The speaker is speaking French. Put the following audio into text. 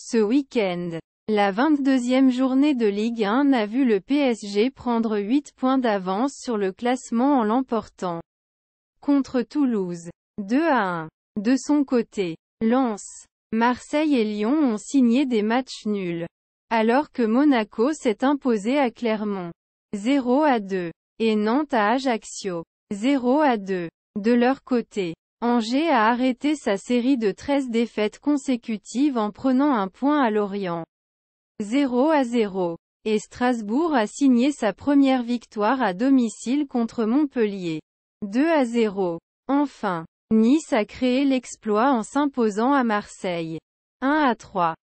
Ce week-end, la 22e journée de Ligue 1 a vu le PSG prendre 8 points d'avance sur le classement en l'emportant contre Toulouse 2 à 1. De son côté, Lens, Marseille et Lyon ont signé des matchs nuls, alors que Monaco s'est imposé à Clermont 0 à 2 et Nantes à Ajaccio 0 à 2. De leur côté, Angers a arrêté sa série de 13 défaites consécutives en prenant un point à Lorient. 0 à 0. Et Strasbourg a signé sa première victoire à domicile contre Montpellier. 2 à 0. Enfin, Nice a créé l'exploit en s'imposant à Marseille. 1 à 3.